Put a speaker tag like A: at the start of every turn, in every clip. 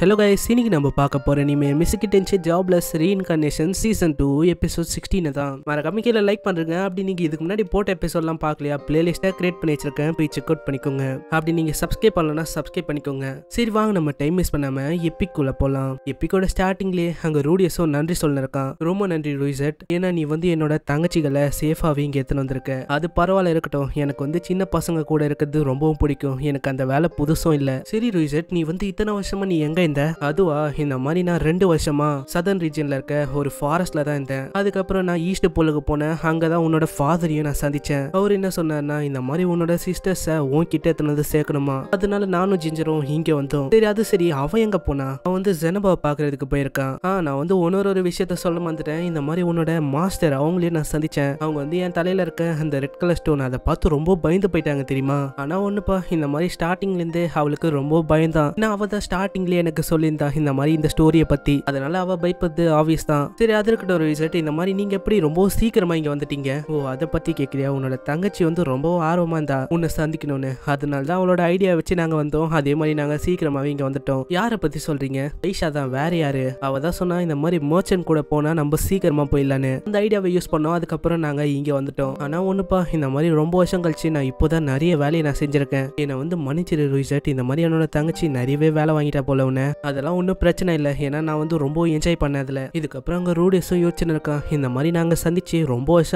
A: hello guys இன்னைக்கு நம்ம பார்க்க போகிற இனிமே மிஸ்கிட்டென்ச்சு jobless reincarnation season two episode சிக்ஸ்டீனை தான் மறக்காம கீழே லைக் பண்ணுறங்க அப்படி நீங்கள் இதுக்கு முன்னாடி போட்ட எபிசோட்லாம் பார்க்கலையா பிளேலிஸ்ட்டை கிரியேட் பண்ணி வச்சிருக்கேன் போய் செக் அவுட் பண்ணிக்கோங்க அப்படி நீங்கள் சப்ஸ்கிரைப் பண்ணலன்னா சப்ஸ்கிரைப் பண்ணிக்கோங்க சரி வாங்க நம்ம டைம் மிஸ் பண்ணாமல் எப்பிக்குள்ளே போகலாம் எப்பிக்கோட ஸ்டார்டிங்லேயே அங்கே ரூடியஸும் நன்றி சொல்லிருக்கான் ரொம்ப நன்றி ரூசட் ஏன்னா நீ வந்து என்னோட தங்கச்சிகளை சேஃபாகவே இங்கே எடுத்துன்னு வந்திருக்க அது பரவாயில்ல இருக்கட்டும் எனக்கு வந்து சின்ன பசங்க கூட இருக்கிறது ரொம்பவும் பிடிக்கும் எனக்கு அந்த வேலை புதுசும் இல்லை சரி ரூசட் நீ வந்து இத்தனை வருஷமாக நீ எங்கே இந்த அதுவா இந்த மாதிரி நான் ரெண்டு வருஷமா சதர்ன் ரீஜன்ல இருக்க ஒரு ஃபாரஸ்ட்ல தான் இருந்தேன் அதுக்கப்புறம் நான் ஈஸ்ட் போலுக்கு போனேன் அங்கதான் உன்னோட ஃபாதரையும் நான் சந்திச்சேன் அவர் என்ன சொன்னார்னா இந்த மாதிரி உன்னோட சிஸ்டர்ஸை உன் எத்தனை சேர்க்கணுமா அதனால நானும் ஜிஞ்சரும் இங்க வந்தோம் சரி அது சரி அவன் எங்க போனா அவன் வந்து ஜெனபாவை பாக்குறதுக்கு போயிருக்கான் ஆ நான் வந்து உன்னொரு ஒரு விஷயத்த சொல்ல வந்துட்டேன் இந்த மாதிரி உன்னோட மாஸ்டர் அவங்களையும் நான் சந்திச்சேன் அவங்க வந்து என் தலையில இருக்க அந்த ரெட் கலர் ஸ்டோன் அதை பார்த்து ரொம்ப பயந்து போயிட்டாங்க தெரியுமா ஆனா ஒண்ணுப்பா இந்த மாதிரி ஸ்டார்டிங்ல இருந்து அவளுக்கு ரொம்ப பயந்தான் நான் அவ தான் ஸ்டார்டிங்ல எனக்கு எனக்கு சொல்லியிருந்தா இந்த மாதிரி இந்த ஸ்டோரியை பற்றி அதனால அவள் பயப்பது ஆவியஸ் தான் சரி அது இருக்கட்டும் ஒரு ரிசல்ட் இந்த மாதிரி நீங்கள் எப்படி ரொம்ப சீக்கிரமாக இங்கே வந்துட்டீங்க ஓ அதை பற்றி கேட்குறியா உன்னோட தங்கச்சி வந்து ரொம்ப ஆர்வமாக இருந்தா உன்னை சந்திக்கணும்னு அதனால தான் அவளோட ஐடியா வச்சு நாங்கள் வந்தோம் அதே மாதிரி நாங்கள் சீக்கிரமாகவே இங்கே வந்துட்டோம் யாரை பற்றி சொல்கிறீங்க ஐஷா தான் வேற யாரு அவள் தான் சொன்னால் இந்த மாதிரி மர்ச்சன்ட் கூட போனால் நம்ம சீக்கிரமாக போயிடலான்னு அந்த ஐடியாவை யூஸ் பண்ணோம் அதுக்கப்புறம் நாங்கள் இங்கே வந்துட்டோம் ஆனால் ஒன்றுப்பா இந்த மாதிரி ரொம்ப வருஷம் கழிச்சு நான் இப்போ தான் நிறைய வேலையை நான் செஞ்சுருக்கேன் என்னை வந்து மன்னிச்சிரு ரிசல்ட் இந்த மாதிரி என்னோட தங்கச்சி நிறையவே வேலை வாங்கிட்டா போல உன்னை பண்ணேன் அதெல்லாம் ஒன்றும் பிரச்சனை இல்லை ஏன்னா நான் வந்து ரொம்ப என்ஜாய் பண்ணதுல இதுக்கப்புறம் அங்கே ரூடியஸும் யோசிச்சு இருக்கான் இந்த மாதிரி நாங்கள் சந்திச்சு ரொம்ப வருஷம்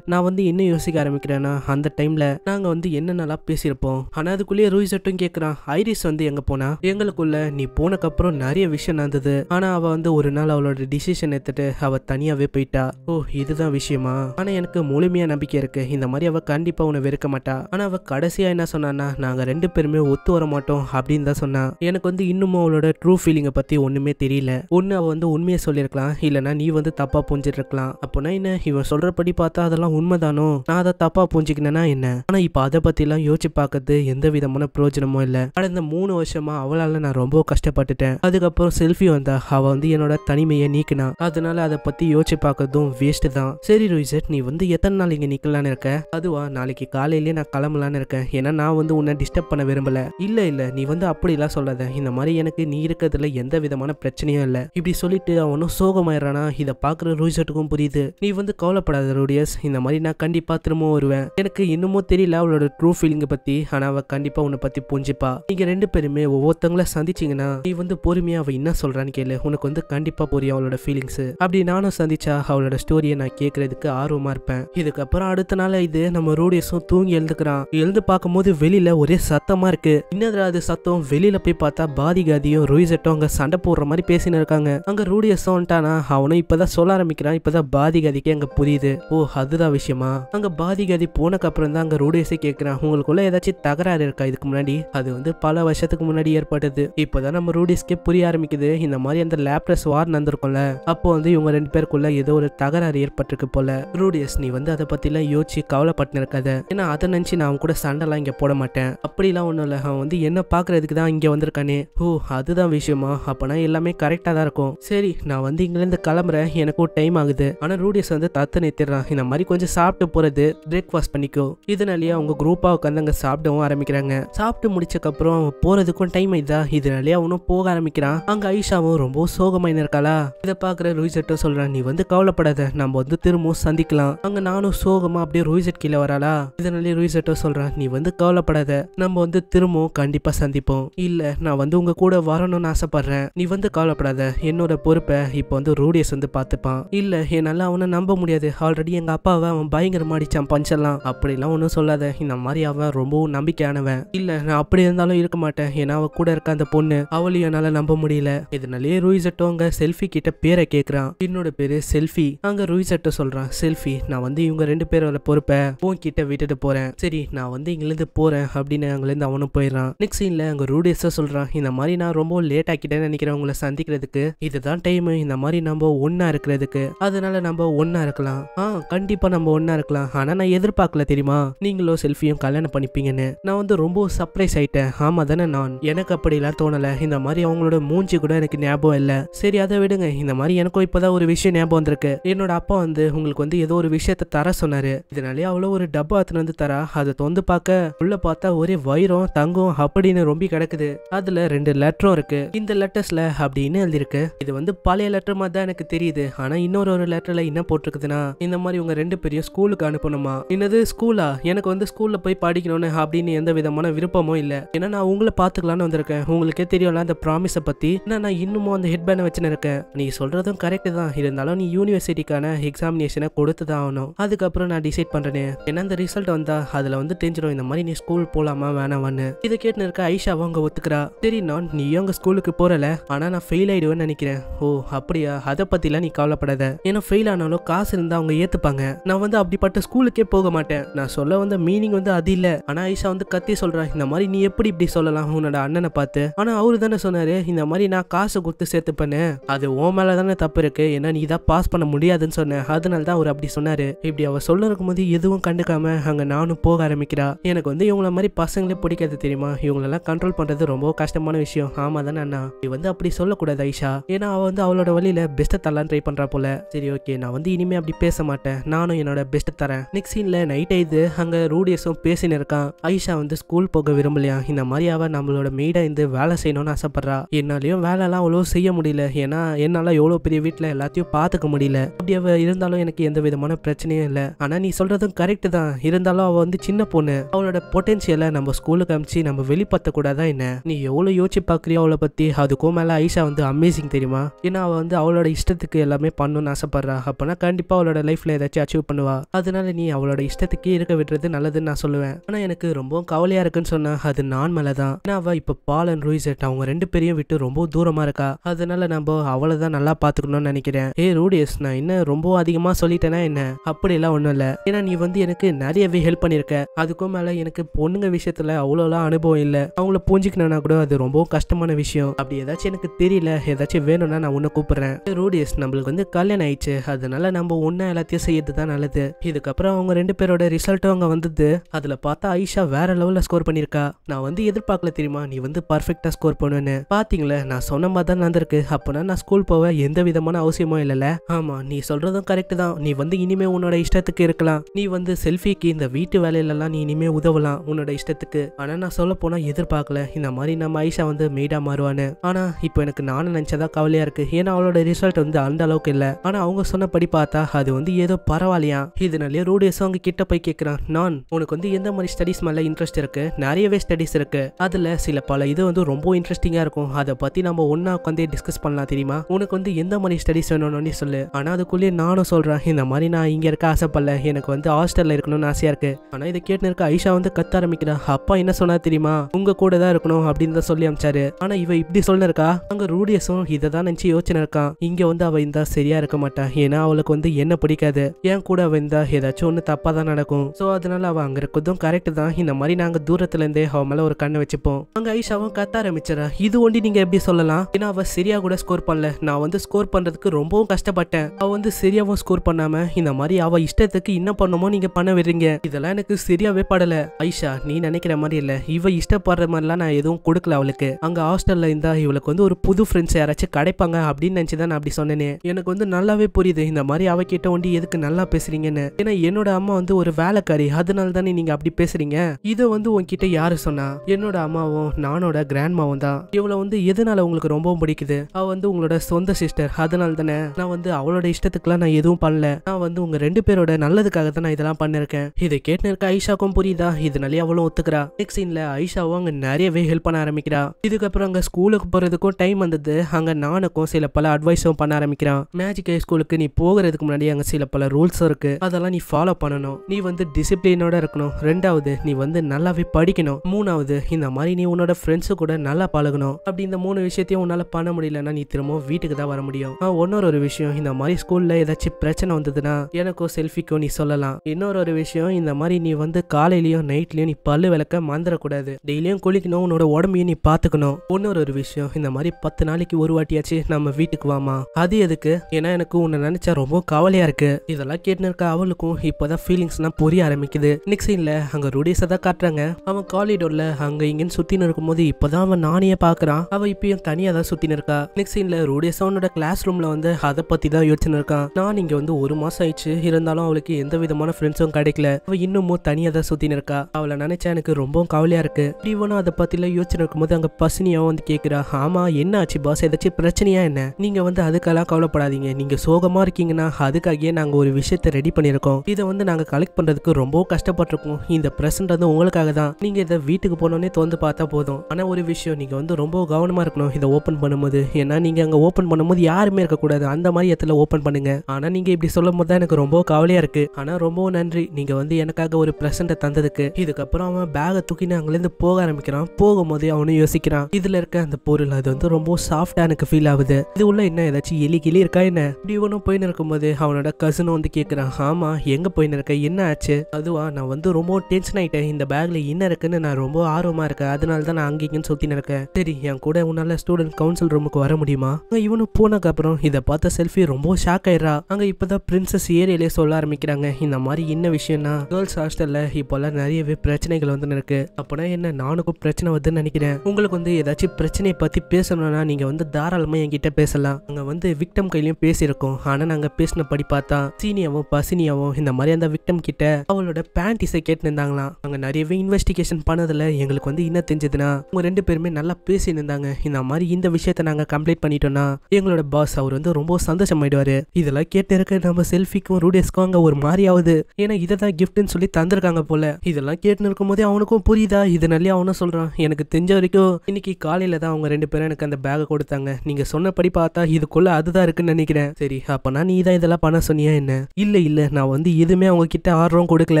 A: நான் வந்து என்ன யோசிக்க ஆரம்பிக்கிறேன்னா அந்த டைமில் நாங்கள் வந்து என்னென்னலாம் பேசியிருப்போம் ஆனால் அதுக்குள்ளேயே ரூசட்டும் கேட்குறான் ஐரிஸ் வந்து எங்கே போனா எங்களுக்குள்ள நீ போனக்கப்புறம் நிறைய விஷயம் நடந்தது ஆனால் அவள் வந்து ஒரு நாள் அவளோட டிசிஷன் எடுத்துட்டு அவள் தனியாகவே போயிட்டா ஓ இதுதான் விஷயமா ஆனால் எனக்கு முழுமையாக நம்பிக்கை இருக்கு இந்த மாதிரி அவள் கண்டிப்பாக உன்னை வெறுக்க மாட்டா ஆனால் அவள் கடைசியாக என்ன சொன்னான்னா நாங்கள் ரெண்டு பேருமே ஒத்து வர மாட்டோம் அப்படின்னு தான் சொன்னான் எனக்கு வந்து இன்னமும் அவளோட ட்ரூ ஃபீலிங்கை பற்றி ஒண்ணுமே தெரியல ஒன்று அவ வந்து உண்மையை சொல்லிருக்கலாம் இல்லனா நீ வந்து தப்பாக இருக்கலாம் அப்படின்னா என்ன இவன் சொல்றபடி பார்த்தா அதெல்லாம் உண்மைதானோ நான் அதை தப்பாக புரிஞ்சுக்கினேன்னா என்ன ஆனா இப்போ அதை பற்றிலாம் யோசிச்சு பார்க்கறது எந்த விதமான பிரயோஜனமும் இல்லை கடந்த மூணு வருஷமா அவளால நான் ரொம்ப கஷ்டப்பட்டுட்டேன் அதுக்கப்புறம் செல்ஃபி வந்தா அவள் வந்து என்னோட தனிமையை நீக்கினா அதனால அதை பற்றி யோசிச்சு பார்க்கறதும் வேஸ்ட்டு தான் சரி ரோஹிசட் நீ வந்து எத்தனை நாள் இங்கே நிக்கலான்னு இருக்க அதுவா நாளைக்கு காலையிலேயே நான் கிளம்பலான்னு இருக்கேன் ஏன்னா நான் வந்து உன்னை டிஸ்டர்ப் பண்ண விரும்பல இல்லை இல்லை நீ வந்து அப்படிலாம் சொல்லாத இந்த மாதிரி எனக்கு நீ இருக்கிறதுல எந்த விதமான பிரச்சனையும் இல்லை இப்படி சொல்லிட்டு அவனும் சோகமாயிடுறானா இதை பார்க்குற ரூஜட்டுக்கும் புரியுது நீ வந்து கவலைப்படாத ரூடியஸ் இந்த மாதிரி நான் கண்டிப்பாக திரும்ப வருவேன் எனக்கு இன்னமும் தெரியல அவளோட ட்ரூ ஃபீலிங்கை பற்றி ஆனால் அவள் கண்டிப்பாக உன்னை பற்றி புரிஞ்சுப்பா நீங்க ரெண்டு பேருமே ஒவ்வொருத்தங்கள சந்திச்சீங்கன்னா நீ வந்து பொறுமையாக அவள் என்ன சொல்கிறான்னு கேளு உனக்கு வந்து கண்டிப்பாக புரியும் அவளோட ஃபீலிங்ஸு அப்படி நானும் சந்திச்சா அவளோட ஸ்டோரியை நான் கேட்கறதுக்கு ஆர்வமாக இருப்பேன் இதுக்கப்புறம் அடுத்த நாள் இது நம்ம ரூடியஸும் தூங்கி எழுந்துக்கிறான் எழுந்து பார்க்கும்போது வெளியில் ஒரே சத்தமாக இருக்கு இன்னதில் அது சத்தம் வெளியில் போய் பார்த்தா பாதிகாதியும் ருயிசெட்டும் அங்கே சண்டை போடுற மாதிரி பேசினு இருக்காங்க அங்கே ரூடியஸும் வந்துட்டானா அவனும் இப்போதான் சொல்ல ஆரம்பிக்கிறான் இப்போதான் பாதிகாதிக்கே அங்கே புரியுது ஓ அதுதான் விஷயமா அங்கே பாதிகாதி போனக்கு அப்புறம் தான் அங்கே ரூடியஸை கேட்குறான் உங்களுக்குள்ள ஏதாச்சும் தகராறு இருக்கா இதுக்கு முன்னாடி அது வந்து பல வருஷத்துக்கு முன்னாடி ஏற்பட்டது இப்போதான் நம்ம ரூடியஸ்க்கே புரிய ஆரம்பிக்குது இந்த மாதிரி அந்த லேப்ரஸ் வார் நடந்திருக்கும்ல அப்போ வந்து இவங்க ரெண்டு பேருக்குள்ள ஏதோ ஒரு தகராறு ஏற்பட்டிருக்கு போல ரூடியஸ் நீ வந்து அதை பற்றிலாம் யோசிச்சு கவலைப்பட்டு இருக்காத ஏன்னா அதை நினச்சி நான் அவன் கூட சண்டைலாம் இங்கே போட மாட்டேன் அப்படிலாம் ஒன்றும் இல்லை அவன் வந்து என்ன பார்க்கறதுக்கு தான் இங்கே வந்திருக்கானே ஓ அதுதான் தான் விஷயமா அப்பனா எல்லாமே கரெக்டாக தான் இருக்கும் சரி நான் வந்து இங்கிலேருந்து கிளம்புறேன் எனக்கும் டைம் ஆகுது ஆனால் ரூடியஸ் வந்து தத்து நிறுத்திடுறான் இந்த மாதிரி கொஞ்சம் சாப்பிட்டு போகிறது பிரேக்ஃபாஸ்ட் பண்ணிக்கோ இதனாலேயே அவங்க குரூப்பாக உட்காந்து அங்கே சாப்பிடவும் ஆரம்பிக்கிறாங்க சாப்பிட்டு முடிச்சக்கப்புறம் அவன் போகிறதுக்கும் டைம் ஆயிதா இதனாலேயே அவனும் போக ஆரம்பிக்கிறான் அங்கே ஐஷாவும் ரொம்ப சோகமாக இருக்காளா இதை பாக்குற ரோஹிசட்டும் சொல்கிறான் நீ வந்து கவலைப்படாத நம்ம வந்து திரும்பவும் சந்திக்கலாம் அங்கே நானும் சோகமாக அப்படியே ரோஹிசட் கீழே வராளா இதனாலேயே ரோஹிசட்டோ சொல்கிறான் நீ வந்து கவலைப்படாத நம்ம வந்து திரும்பவும் கண்டிப்பாக சந்திப்போம் இல்லை நான் வந்து உங்கள் கூட வரணும் பண்ணணும்னு ஆசைப்படுறேன் நீ வந்து கவலைப்படாத என்னோட பொறுப்பை இப்போ வந்து ரூடியஸ் வந்து பார்த்துப்பான் இல்லை என்னால் அவனை நம்ப முடியாது ஆல்ரெடி எங்க அப்பாவை அவன் பயங்கரமா அடிச்சான் பஞ்செல்லாம் அப்படிலாம் ஒன்றும் சொல்லாத இந்த மாதிரி அவன் ரொம்பவும் நம்பிக்கையானவன் இல்லை நான் அப்படி இருந்தாலும் இருக்க மாட்டேன் ஏன்னா அவள் கூட இருக்க அந்த பொண்ணு அவளையும் என்னால் நம்ப முடியல இதனாலேயே ரூயிசட்டோ அங்க செல்ஃபி கிட்ட பேரை கேட்குறான் என்னோட பேரு செல்ஃபி அங்க ரூயிசட்டோ சொல்றான் செல்ஃபி நான் வந்து இவங்க ரெண்டு பேரோட பொறுப்பை கிட்ட விட்டுட்டு போறேன் சரி நான் வந்து இங்கிலிருந்து போறேன் அப்படின்னு அங்கேருந்து அவனும் போயிடுறான் நெக்ஸ்ட் இல்ல அங்க ரூடியஸ் சொல்றான் இந்த மாதிரி நான் ரொம்ப லேட் ஆக்கிட்டேன்னு நினைக்கிறேன் சந்திக்கிறதுக்கு இதுதான் டைம் இந்த மாதிரி நம்ம ஒன்னா இருக்கிறதுக்கு அதனால நம்ம ஒன்னா இருக்கலாம் ஆ கண்டிப்பா நம்ம ஒன்னா இருக்கலாம் ஆனா நான் எதிர்பார்க்கல தெரியுமா நீங்களும் செல்ஃபியும் கல்யாணம் பண்ணிப்பீங்கன்னு நான் வந்து ரொம்ப சர்ப்ரைஸ் ஆயிட்டேன் ஆமா தானே நான் எனக்கு அப்படிலாம் தோணல இந்த மாதிரி அவங்களோட மூஞ்சி கூட எனக்கு ஞாபகம் இல்லை சரி அதை விடுங்க இந்த மாதிரி எனக்கும் இப்பதான் ஒரு விஷயம் ஞாபகம் வந்திருக்கு என்னோட அப்பா வந்து உங்களுக்கு வந்து ஏதோ ஒரு விஷயத்த தர சொன்னாரு இதனாலே அவ்வளோ ஒரு டப்பா அத்துன்னு வந்து தரா அதை தொந்து பார்க்க உள்ள பார்த்தா ஒரே வைரம் தங்கம் அப்படின்னு ரொம்ப கிடக்குது அதுல ரெண்டு லெட்டரும் இருக்கு இந்த லெட்டர்ஸ்ல அப்படின்னு எழுதியிருக்கு இது வந்து பழைய லெட்டர் மாதிரி தான் எனக்கு தெரியுது ஆனா இன்னொரு ஒரு லெட்டர்ல என்ன போட்டிருக்குதுன்னா இந்த மாதிரி உங்க ரெண்டு பேரையும் ஸ்கூலுக்கு அனுப்பணுமா என்னது ஸ்கூலா எனக்கு வந்து ஸ்கூல்ல போய் படிக்கணும்னு அப்படின்னு எந்த விதமான விருப்பமும் இல்லை ஏன்னா நான் உங்களை பாத்துக்கலாம்னு வந்திருக்கேன் உங்களுக்கே தெரியும்ல அந்த ப்ராமிஸை பத்தி ஏன்னா நான் இன்னமும் அந்த ஹெட்பேனை வச்சுன்னு இருக்கேன் நீ சொல்றதும் கரெக்ட் தான் இருந்தாலும் நீ யூனிவர்சிட்டிக்கான எக்ஸாமினேஷனை கொடுத்து தான் ஆகணும் அதுக்கப்புறம் நான் டிசைட் பண்றேன் ஏன்னா அந்த ரிசல்ட் வந்தா அதுல வந்து தெரிஞ்சிடும் இந்த மாதிரி நீ ஸ்கூல் போலாமா வேணாமான்னு இதை கேட்டு இருக்க ஐஷாவும் அவங்க ஒத்துக்கிறா சரி நான் நீயும் அங்க ஸ்கூலுக்கு போறல ஆனா நான் ஃபெயில் ஆயிடுவேன்னு நினைக்கிறேன் ஓ அப்படியா அதை பத்திலாம் நீ கவலைப்படாத ஏன்னா ஃபெயில் ஆனாலும் காசு இருந்தா அவங்க ஏத்துப்பாங்க நான் வந்து அப்படிப்பட்ட ஸ்கூலுக்கே போக மாட்டேன் நான் சொல்ல வந்த மீனிங் வந்து அது இல்ல ஆனா ஐஷா வந்து கத்தி சொல்றேன் இந்த மாதிரி நீ எப்படி இப்படி சொல்லலாம் உன்னோட அண்ணனை பார்த்து ஆனா அவரு தானே சொன்னாரு இந்த மாதிரி நான் காசு கொடுத்து சேர்த்துப்பேன் அது ஓ மேல தானே தப்பு இருக்கு ஏன்னா நீ தான் பாஸ் பண்ண முடியாதுன்னு சொன்ன அதனால தான் அவர் அப்படி சொன்னாரு இப்படி அவ சொல்ல இருக்கும்போது எதுவும் கண்டுக்காம அங்க நானும் போக ஆரம்பிக்கிறா எனக்கு வந்து இவங்கள மாதிரி பசங்களே பிடிக்காது தெரியுமா இவங்களெல்லாம் கண்ட்ரோல் பண்றது ரொம்ப கஷ்டமான விஷயம் ஆமா தானே அண்ணா நீ வந்து அப்படி சொல்லக்கூடாது ஐஷா ஏன்னா அவள் வந்து அவளோட வழியில் பெஸ்ட்டை தரலான்னு ட்ரை பண்ணுறா போல சரி ஓகே நான் வந்து இனிமேல் அப்படி பேச மாட்டேன் நானும் என்னோட பெஸ்ட்டை தரேன் நெக்ஸ்ட் சீனில் நைட் ஆயிடுது அங்கே ரூடியஸும் பேசின்னு இருக்கான் ஐஷா வந்து ஸ்கூல் போக விரும்பலையா இந்த மாதிரி அவள் நம்மளோட மெய்டாக இருந்து வேலை செய்யணும்னு ஆசைப்படுறா என்னாலையும் வேலைலாம் அவ்வளோ செய்ய முடியல ஏன்னா என்னால் எவ்வளோ பெரிய வீட்டில் எல்லாத்தையும் பார்த்துக்க முடியல அப்படி அவள் இருந்தாலும் எனக்கு எந்த விதமான பிரச்சனையும் இல்லை ஆனால் நீ சொல்கிறதும் கரெக்டு தான் இருந்தாலும் அவள் வந்து சின்ன பொண்ணு அவளோட பொட்டென்ஷியலை நம்ம ஸ்கூலுக்கு அமிச்சு நம்ம வெளிப்படுத்தக்கூடாதான் என்ன நீ எவ்வளோ யோசிச்சு பார்க்குறியோ அவ்வளோ அவளை பற்றி அதுக்கும் மேலே ஐஷா வந்து அமேசிங் தெரியுமா ஏன்னா அவள் வந்து அவளோட இஷ்டத்துக்கு எல்லாமே பண்ணணும்னு ஆசைப்பட்றா அப்போனா கண்டிப்பாக அவளோட லைஃப்பில் ஏதாச்சும் அச்சீவ் பண்ணுவா அதனால நீ அவளோட இஷ்டத்துக்கு இருக்க விடுறது நல்லதுன்னு நான் சொல்லுவேன் ஆனால் எனக்கு ரொம்ப கவலையாக இருக்குன்னு சொன்னால் அது நான் மேலே தான் ஏன்னா அவள் இப்போ பால் அண்ட் ரூய்செட் அவங்க ரெண்டு பேரையும் விட்டு ரொம்ப தூரமாக இருக்கா அதனால நம்ம அவளை தான் நல்லா பார்த்துக்கணும்னு நினைக்கிறேன் ஏ ரூடியஸ் நான் என்ன ரொம்ப அதிகமாக சொல்லிட்டேன்னா என்ன அப்படிலாம் ஒன்றும் இல்லை ஏன்னா நீ வந்து எனக்கு நிறையவே ஹெல்ப் பண்ணியிருக்க அதுக்கும் மேலே எனக்கு பொண்ணுங்க விஷயத்தில் அவ்வளோலாம் அனுபவம் இல்லை அவங்கள புரிஞ்சுக்கணும்னா கூட அது ரொம்ப கஷ்டமான விஷயம் விஷயம் அப்படி ஏதாச்சும் எனக்கு தெரியல ஏதாச்சும் வேணும்னா நான் உன்னை கூப்பிடுறேன் ரூடியஸ் நம்மளுக்கு வந்து கல்யாணம் ஆயிடுச்சு அதனால நம்ம ஒன்றா எல்லாத்தையும் செய்யறது தான் நல்லது இதுக்கப்புறம் அவங்க ரெண்டு பேரோட ரிசல்ட்டும் அங்க வந்தது அதில் பார்த்தா ஐஷா வேற லெவலில் ஸ்கோர் பண்ணியிருக்கா நான் வந்து எதிர்பார்க்கல தெரியுமா நீ வந்து பர்ஃபெக்டா ஸ்கோர் பண்ணுவேன்னு பாத்தீங்களா நான் சொன்ன மாதிரி தான் நடந்திருக்கு அப்பனா நான் ஸ்கூல் போக எந்த விதமான அவசியமும் இல்லைல்ல ஆமாம் நீ சொல்கிறதும் கரெக்ட் தான் நீ வந்து இனிமேல் உன்னோட இஷ்டத்துக்கு இருக்கலாம் நீ வந்து செல்ஃபிக்கு இந்த வீட்டு வேலையிலலாம் நீ இனிமேல் உதவலாம் உன்னோட இஷ்டத்துக்கு ஆனால் நான் சொல்ல போனா எதிர்பார்க்கல இந்த மாதிரி நம்ம ஐஷா வந்து மெய்டா மாறுவான்னு ஆனா இப்போ எனக்கு நானும் நினச்சதா கவலையா இருக்கு ஏன்னா அவளோட ரிசல்ட் வந்து அந்த அளவுக்கு இல்ல ஆனால் அவங்க சொன்னபடி பார்த்தா அது வந்து ஏதோ பரவாயில்லையா இதனாலே ரூடியஸ் அவங்க கிட்ட போய் கேட்குறான் நான் உனக்கு வந்து எந்த மாதிரி ஸ்டடிஸ் மேல இன்ட்ரெஸ்ட் இருக்கு நிறையவே ஸ்டடிஸ் இருக்கு அதுல சில பல இது வந்து ரொம்ப இன்ட்ரெஸ்டிங்காக இருக்கும் அதை பத்தி நம்ம ஒன்னா உட்காந்து டிஸ்கஸ் பண்ணலாம் தெரியுமா உனக்கு வந்து எந்த மாதிரி ஸ்டடிஸ் வேணும்னு சொல்லு ஆனால் அதுக்குள்ளேயே நானும் சொல்றேன் இந்த மாதிரி நான் இங்கே இருக்க ஆசைப்படல எனக்கு வந்து ஹாஸ்டலில் இருக்கணும்னு ஆசையாக இருக்கு ஆனா இதை கேட்டு இருக்க ஐஷா வந்து கத்த ஆரம்பிக்கிறேன் அப்பா என்ன சொன்னா தெரியுமா உங்க கூட தான் இருக்கணும் அப்படின்னு தான் சொல்லி அமைச்சாரு ஆனா இவ இப்படி சொல்ல இருக்கா அங்க ரூடியஸும் இதை தான் நினைச்சு யோசனை இருக்கான் இங்க வந்து அவ இருந்தா சரியா இருக்க மாட்டா ஏன்னா அவளுக்கு வந்து என்ன பிடிக்காது என் கூட அவ இருந்தா ஏதாச்சும் ஒண்ணு தப்பா தான் நடக்கும் சோ அதனால அவ அங்க இருக்கிறதும் கரெக்ட் தான் இந்த மாதிரி நாங்க தூரத்துல இருந்தே அவ மேல ஒரு கண்ணை வச்சுப்போம் அங்க ஐஷாவும் கத்த ஆரம்பிச்சிடா இது ஒண்டி நீங்க எப்படி சொல்லலாம் ஏன்னா அவ சரியா கூட ஸ்கோர் பண்ணல நான் வந்து ஸ்கோர் பண்றதுக்கு ரொம்பவும் கஷ்டப்பட்டேன் அவ வந்து சரியாவும் ஸ்கோர் பண்ணாம இந்த மாதிரி அவ இஷ்டத்துக்கு என்ன பண்ணுமோ நீங்க பண்ண விடுறீங்க இதெல்லாம் எனக்கு சரியாவே படல ஐஷா நீ நினைக்கிற மாதிரி இல்ல இவ இஷ்டப்படுற மாதிரிலாம் நான் எதுவும் கொடுக்கல அவளுக்கு அங்க ஹாஸ்டல் ஃப்யூச்சரில் இருந்தால் இவளுக்கு வந்து ஒரு புது ஃப்ரெண்ட்ஸ் யாராச்சும் கிடைப்பாங்க அப்படின்னு நினச்சி தான் நான் அப்படி சொன்னேனே எனக்கு வந்து நல்லாவே புரியுது இந்த மாதிரி அவகிட்ட ஒண்டி எதுக்கு நல்லா பேசுறீங்கன்னு ஏன்னா என்னோட அம்மா வந்து ஒரு வேலைக்காரி அதனால தானே நீங்க அப்படி பேசுறீங்க இதை வந்து உன்கிட்ட யாரு சொன்னா என்னோட அம்மாவும் நானோட கிராண்ட்மாவும் தான் இவளை வந்து எதனால உங்களுக்கு ரொம்பவும் பிடிக்குது அவ வந்து உங்களோட சொந்த சிஸ்டர் அதனால தானே நான் வந்து அவளோட இஷ்டத்துக்குலாம் நான் எதுவும் பண்ணல நான் வந்து உங்க ரெண்டு பேரோட நல்லதுக்காக தான் நான் இதெல்லாம் பண்ணிருக்கேன் இதை கேட்டு இருக்க ஐஷாக்கும் புரியுதா இதனாலே அவளும் ஒத்துக்கிறா நெக்ஸ்ட் சீன்ல ஐஷாவும் அங்க நிறையவே ஹெல்ப் பண்ண ஆரம்பிக்கிறா இதுக்கப்புறம் அங்கே ஸ்கூலுக்கு போகிறதுக்கும் டைம் வந்தது அங்கே நானுக்கும் சில பல அட்வைஸும் பண்ண ஆரம்பிக்கிறான் மேஜிக் ஹை ஸ்கூலுக்கு நீ போகிறதுக்கு முன்னாடி அங்கே சில பல ரூல்ஸ் இருக்குது அதெல்லாம் நீ ஃபாலோ பண்ணணும் நீ வந்து டிசிப்ளினோட இருக்கணும் ரெண்டாவது நீ வந்து நல்லாவே படிக்கணும் மூணாவது இந்த மாதிரி நீ உன்னோட ஃப்ரெண்ட்ஸு கூட நல்லா பழகணும் அப்படி இந்த மூணு விஷயத்தையும் உன்னால் பண்ண முடியலன்னா நீ திரும்பவும் வீட்டுக்கு தான் வர முடியும் இன்னொரு ஒரு விஷயம் இந்த மாதிரி ஸ்கூலில் ஏதாச்சும் பிரச்சனை வந்ததுன்னா எனக்கும் செல்ஃபிக்கும் நீ சொல்லலாம் இன்னொரு ஒரு விஷயம் இந்த மாதிரி நீ வந்து காலையிலயும் நைட்லயும் நீ பல்லு விளக்க மந்திரக்கூடாது டெய்லியும் குளிக்கணும் உன்னோட உடம்பையும் நீ பார்த்துக்கணும் ஒன்று இன்னொரு ஒரு விஷயம் இந்த மாதிரி பத்து நாளைக்கு ஒரு வாட்டியாச்சு நம்ம வீட்டுக்கு வாமா அது எதுக்கு ஏன்னா எனக்கு உன்னை நினைச்சா ரொம்ப கவலையா இருக்கு இதெல்லாம் கேட்டு இருக்க அவளுக்கும் ஃபீலிங்ஸ் ஃபீலிங்ஸ்லாம் புரிய ஆரம்பிக்குது நெக்ஸ்ட் சீன்ல அங்க ருடீஸை தான் காட்டுறாங்க அவன் காலிடோர்ல அங்க இங்கன்னு நிற்கும் இருக்கும்போது இப்போதான் அவன் நானே பாக்குறான் அவன் இப்பயும் தனியா தான் சுத்தி நிற்கா நெக்ஸ்ட் சீன்ல ருடீஸ் அவனோட கிளாஸ் ரூம்ல வந்து அதை பத்தி தான் யோசிச்சுன்னு இருக்கான் நான் இங்க வந்து ஒரு மாசம் ஆயிடுச்சு இருந்தாலும் அவளுக்கு எந்த விதமான ஃப்ரெண்ட்ஸும் கிடைக்கல அவள் இன்னமும் தனியாக தான் சுத்தி நிற்கா அவளை நினைச்சா எனக்கு ரொம்பவும் கவலையா இருக்கு இவனும் அதை யோசிச்சு யோசிச்சுன்னு போது அங்க பசினியாவும் வந்து கேட்குறா ஆமா என்ன ஆச்சு பாஸ் ஏதாச்சும் பிரச்சனையா என்ன நீங்க வந்து அதுக்கெல்லாம் கவலைப்படாதீங்க நீங்க சோகமா இருக்கீங்கன்னா அதுக்காகவே நாங்க ஒரு விஷயத்தை ரெடி பண்ணியிருக்கோம் இதை வந்து நாங்க கலெக்ட் பண்றதுக்கு ரொம்ப கஷ்டப்பட்டிருக்கோம் இந்த ப்ரெசன்ட் வந்து உங்களுக்காக தான் நீங்க இதை வீட்டுக்கு போனோடனே தோந்து பார்த்தா போதும் ஆனா ஒரு விஷயம் நீங்க வந்து ரொம்ப கவனமா இருக்கணும் இதை ஓப்பன் பண்ணும்போது ஏன்னா நீங்க அங்க ஓப்பன் பண்ணும்போது யாருமே இருக்கக்கூடாது அந்த மாதிரி இடத்துல ஓப்பன் பண்ணுங்க ஆனா நீங்க இப்படி சொல்லும் போது தான் எனக்கு ரொம்ப கவலையா இருக்கு ஆனா ரொம்ப நன்றி நீங்க வந்து எனக்காக ஒரு ப்ரெசண்ட்டை தந்ததுக்கு இதுக்கப்புறம் அவன் பேகை தூக்கின்னு அங்கேருந்து போக ஆரம்பிக்கிறான் போகும்போதே அவனும் யோசிக்கிறான் இதுல இருக்க அந்த பொருள் அது வந்து ரொம்ப சாஃப்டாக எனக்கு ஃபீல் ஆகுது இது உள்ள என்ன ஏதாச்சும் எலி கிளி இருக்கா என்ன இப்படி இவனும் போயின்னு இருக்கும்போது அவனோட கசினும் வந்து கேட்குறான் ஆமாம் எங்கே போயின்னு இருக்க என்ன ஆச்சு அதுவா நான் வந்து ரொம்ப டென்ஷன் ஆகிட்டேன் இந்த பேக்கில் என்ன இருக்குன்னு நான் ரொம்ப ஆர்வமாக இருக்கேன் அதனால தான் நான் அங்கே இங்கேன்னு சுற்றின்னு இருக்கேன் சரி என் கூட உன்னால் ஸ்டூடெண்ட் கவுன்சில் ரூமுக்கு வர முடியுமா இவனும் போனதுக்கப்புறம் இதை பார்த்த செல்ஃபி ரொம்ப ஷாக் ஆயிடுறா அங்கே இப்போதான் பிரின்சஸ் ஏரியாலே சொல்ல ஆரம்பிக்கிறாங்க இந்த மாதிரி என்ன விஷயம்னா கேர்ள்ஸ் ஹாஸ்டலில் இப்போல்லாம் நிறையவே பிரச்சனைகள் வந்து இருக்கு அப்போனா என்ன நானுக்கும் பிரச்சனை வருதுன்னு நினைக்கிறேன் உங்களுக்கு வந்து ஏதாச்சும் பிரச்சனையை பற்றி பேசணும்னா நீங்கள் வந்து தாராளமாக என்கிட்ட பேசலாம் நாங்கள் வந்து விக்டம் கையிலையும் பேசியிருக்கோம் ஆனால் நாங்கள் பேசின படி பார்த்தா சீனியாவும் பசினியாவும் இந்த மாதிரி அந்த விக்டம் கிட்ட அவளோட பேண்டிஸை கேட்டுருந்தாங்களாம் நாங்கள் நிறையவே இன்வெஸ்டிகேஷன் பண்ணதில் எங்களுக்கு வந்து என்ன தெரிஞ்சதுன்னா அவங்க ரெண்டு பேருமே நல்லா பேசியிருந்தாங்க இந்த மாதிரி இந்த விஷயத்த நாங்கள் கம்ப்ளீட் பண்ணிட்டோம்னா எங்களோட பாஸ் அவர் வந்து ரொம்ப சந்தோஷமாயிடுவார் இதெல்லாம் கேட்டு இருக்க நம்ம செல்ஃபிக்கும் ரூடேஸ்க்கும் அங்கே ஒரு மாதிரி ஆகுது ஏன்னா இதை தான் கிஃப்ட்னு சொல்லி தந்திருக்காங்க போல இதெல்லாம் கேட்டுன்னு இருக்கும்போதே அவனுக்கும் புரியுதா இதனாலே அவனும் சொல்கிறான் எனக்கு தெரிஞ்ச வரைக்கும் இன்னைக்கு காலை ஆன்லைனில் தான் அவங்க ரெண்டு பேரும் எனக்கு அந்த பேகை கொடுத்தாங்க நீங்கள் சொன்னபடி பார்த்தா இதுக்குள்ள அதுதான் இருக்குன்னு நினைக்கிறேன் சரி நான் நீ தான் இதெல்லாம் பண்ண சொன்னியா என்ன இல்லை இல்லை நான் வந்து எதுவுமே அவங்க கிட்ட ஆர்வம் கொடுக்கல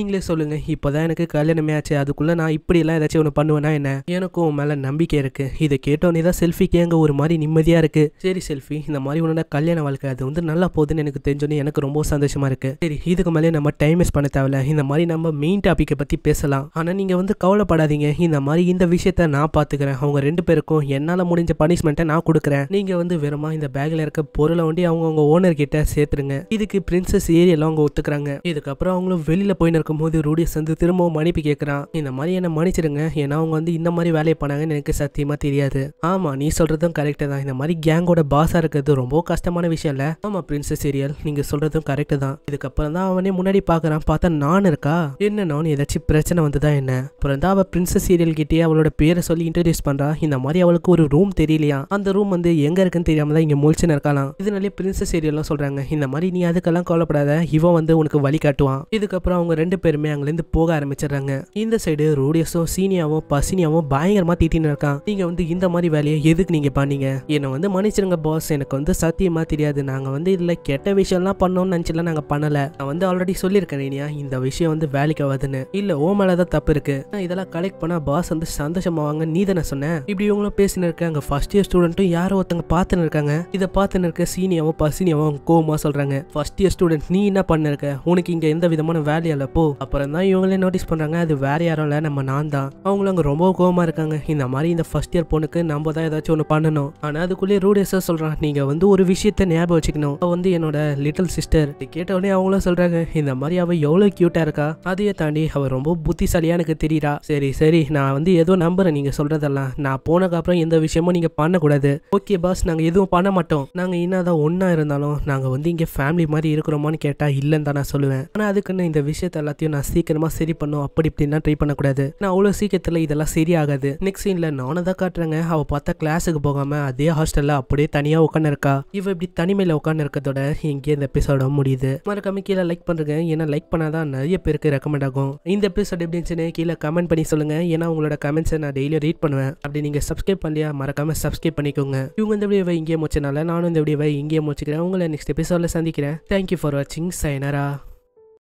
A: நீங்களே சொல்லுங்க இப்போ தான் எனக்கு கல்யாணமே ஆச்சு அதுக்குள்ள நான் இப்படி எல்லாம் ஏதாச்சும் ஒன்று பண்ணுவேன்னா என்ன எனக்கும் உன் மேலே நம்பிக்கை இருக்கு இதை கேட்டோன்னே தான் செல்ஃபி கேங்க ஒரு மாதிரி நிம்மதியாக இருக்கு சரி செல்ஃபி இந்த மாதிரி உன்னோட கல்யாண வாழ்க்கை அது வந்து நல்லா போகுதுன்னு எனக்கு தெரிஞ்சோன்னே எனக்கு ரொம்ப சந்தோஷமா இருக்கு சரி இதுக்கு மேலே நம்ம டைம் வேஸ்ட் பண்ண தேவையில்ல இந்த மாதிரி நம்ம மெயின் டாபிக்கை பற்றி பேசலாம் ஆனால் நீங்கள் வந்து கவலைப்படாதீங்க இந்த மாதிரி இந்த விஷயத்த நான் பார்த்துக்கிறேன் அவங்க ரெண்டு பேரும் இருக்கும் என்னால் முடிஞ்ச பனிஷ்மெண்ட்டை நான் கொடுக்குறேன் நீங்கள் வந்து வெறுமா இந்த பேக்கில் இருக்க பொருளை வண்டி அவங்கவுங்க ஓனர் கிட்ட சேர்த்துருங்க இதுக்கு பிரின்சஸ் ஏரியெல்லாம் அவங்க ஒத்துக்கிறாங்க இதுக்கப்புறம் அவங்களும் வெளியில் போயின்னு இருக்கும்போது ரூடியஸ் வந்து திரும்பவும் மன்னிப்பு கேட்குறான் இந்த மாதிரி என்னை மன்னிச்சிடுங்க ஏன்னா அவங்க வந்து இந்த மாதிரி வேலையை பண்ணாங்கன்னு எனக்கு சத்தியமாக தெரியாது ஆமாம் நீ சொல்கிறதும் கரெக்டு தான் இந்த மாதிரி கேங்கோட பாஸாக இருக்கிறது ரொம்ப கஷ்டமான விஷயம் இல்லை ஆமாம் பிரின்சஸ் சீரியல் நீங்கள் சொல்கிறதும் கரெக்டு தான் இதுக்கப்புறம் தான் அவனே முன்னாடி பார்க்குறான் பார்த்தா நான் இருக்கா என்ன நான் ஏதாச்சும் பிரச்சனை வந்துதான் என்ன அப்புறம் தான் அவள் பிரின்சஸ் சீரியல் கிட்டே அவளோட பேரை சொல்லி இன்ட்ரடியூஸ் பண்ணுறா இந்த மாதிரி அவளுக்கு ஒரு ரூம் தெரியலையா அந்த ரூம் வந்து எங்க இருக்குன்னு தெரியாம தான் இங்க முழிச்சு நிற்கலாம் இதனாலே பிரின்சஸ் ஏரியெல்லாம் சொல்றாங்க இந்த மாதிரி நீ அதுக்கெல்லாம் கவலைப்படாத இவன் வந்து உனக்கு வழி காட்டுவான் இதுக்கப்புறம் அவங்க ரெண்டு பேருமே அங்கிருந்து போக ஆரம்பிச்சிடுறாங்க இந்த சைடு ரூடியஸும் சீனியாவும் பசினியாவும் பயங்கரமா திட்டின்னு இருக்கான் நீங்க வந்து இந்த மாதிரி வேலையை எதுக்கு நீங்க பண்ணீங்க என்னை வந்து மன்னிச்சிருங்க பாஸ் எனக்கு வந்து சத்தியமா தெரியாது நாங்க வந்து இதுல கெட்ட விஷயம்லாம் பண்ணோம்னு நினைச்சலாம் நாங்க பண்ணல நான் வந்து ஆல்ரெடி சொல்லியிருக்கேன் இனியா இந்த விஷயம் வந்து வேலைக்கு வருதுன்னு இல்ல ஓ மேலதான் தப்பு இருக்கு நான் இதெல்லாம் கலெக்ட் பண்ணா பாஸ் வந்து சந்தோஷமாவாங்க நீ தானே சொன்ன இப்படி இவங்களும் பேசினு இருக்காங்க ஃபர்ஸ்ட் இயர் ஸ்டூடெண்ட்டும் யாரோ ஒருத்தங்க பார்த்துன்னு இருக்காங்க இதை பார்த்துன்னு இருக்க சீனியாவும் பசினியாவும் கோவமாக சொல்கிறாங்க ஃபர்ஸ்ட் இயர் ஸ்டூடெண்ட் நீ என்ன பண்ணிருக்க உனக்கு இங்கே எந்த விதமான வேலையும் இல்லை போ அப்புறம் தான் இவங்களே நோட்டீஸ் பண்ணுறாங்க அது வேற யாரும் இல்லை நம்ம நான் தான் அவங்களும் அங்கே ரொம்ப கோவமாக இருக்காங்க இந்த மாதிரி இந்த ஃபர்ஸ்ட் இயர் பொண்ணுக்கு நம்ம தான் ஏதாச்சும் ஒன்று பண்ணணும் ஆனால் அதுக்குள்ளேயே ரூடேஸாக சொல்கிறான் நீங்கள் வந்து ஒரு விஷயத்த ஞாபகம் வச்சுக்கணும் அவள் வந்து என்னோட லிட்டில் சிஸ்டர் கேட்டவொடனே அவங்களும் சொல்கிறாங்க இந்த மாதிரி அவள் எவ்வளோ க்யூட்டாக இருக்கா அதையே தாண்டி அவள் ரொம்ப புத்திசாலியாக எனக்கு தெரியுறா சரி சரி நான் வந்து ஏதோ நம்புறேன் நீங்கள் சொல்கிறதெல்லாம் நான் போனேன் போனதுக்கப்புறம் எந்த விஷயமும் நீங்கள் பண்ணக்கூடாது ஓகே பாஸ் நாங்கள் எதுவும் பண்ண மாட்டோம் நாங்கள் என்னதான் ஒன்றா இருந்தாலும் நாங்கள் வந்து இங்கே ஃபேமிலி மாதிரி இருக்கிறோமான்னு கேட்டால் இல்லைன்னு தான் நான் சொல்லுவேன் ஆனால் அதுக்குன்னு இந்த விஷயத்த எல்லாத்தையும் நான் சீக்கிரமா சரி பண்ணும் அப்படி இப்படின்னா ட்ரை பண்ணக்கூடாது நான் அவ்வளோ சீக்கிரத்தில் இதெல்லாம் சரியாகாது நெக்ஸ்ட் சீன்ல நானும் தான் காட்டுறேங்க அவள் பார்த்தா கிளாஸுக்கு போகாம அதே ஹாஸ்டலில் அப்படியே தனியாக உட்காந்து இருக்கா இவ இப்படி தனிமையில உட்காந்து இருக்கதோட இங்கே இந்த எபிசோட முடியுது மறக்காம கீழே லைக் பண்றேன் ஏன்னா லைக் பண்ணாதான் நிறைய பேருக்கு ரெக்கமெண்ட் ஆகும் இந்த எபிசோட் எப்படி இருந்துச்சுன்னு கீழே கமெண்ட் பண்ணி சொல்லுங்க ஏன்னா உங்களோட கமெண்ட்ஸை நான் டெய்லியும் ரீட் பண்ணுவேன் அப்படி நீங்கள் சப்ஸ்கிரைப் பண்ணியா மறக்காம சப்ஸ்கிரைப் பண்ணிக்கோங்க இவங்க இந்த வீடியோவை இங்கேயே முடிச்சனால நானும் இந்த வீடியோவை இங்கேயே முடிச்சுக்கிறேன் உங்களை நெக்ஸ்ட் எபிசோடில் சந்திக்கிறேன் தேங்க்யூ ஃபார் வாட்சிங் சைனரா